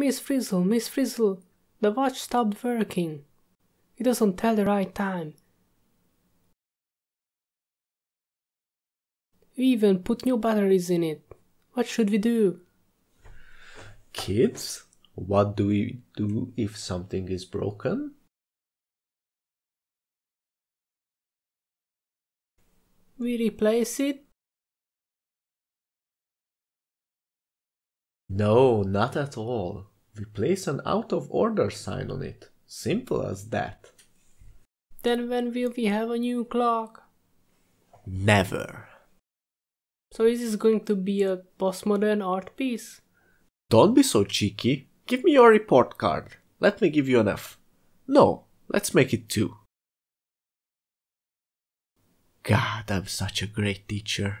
Miss Frizzle, Miss Frizzle, the watch stopped working. It doesn't tell the right time. We even put new batteries in it. What should we do? Kids, what do we do if something is broken? We replace it? No, not at all we place an out of order sign on it. Simple as that. Then when will we have a new clock? Never. So is this going to be a postmodern art piece? Don't be so cheeky. Give me your report card. Let me give you an F. No, let's make it two. God, I'm such a great teacher.